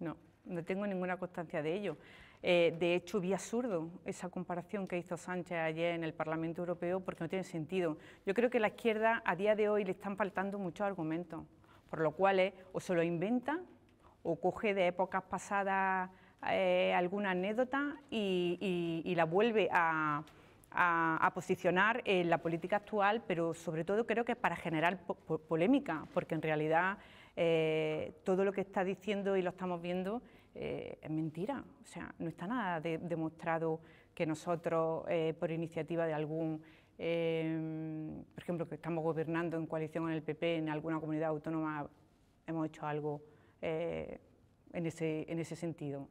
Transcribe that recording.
No, no tengo ninguna constancia de ello. Eh, de hecho, vi absurdo esa comparación que hizo Sánchez ayer en el Parlamento Europeo porque no tiene sentido. Yo creo que la izquierda a día de hoy le están faltando muchos argumentos, por lo cual eh, o se lo inventa o coge de épocas pasadas eh, alguna anécdota y la vuelve a, a, posicionar en la política actual, pero sobre todo creo que es para generar polémica, porque en realidad eh, todo lo que está diciendo y lo estamos viendo eh, es mentira. O sea, no está nada demostrado que nosotros, eh, por iniciativa de algún, em, por ejemplo, que estamos gobernando en coalición con el PP en alguna comunidad autónoma, hemos hecho algo en ese sentido.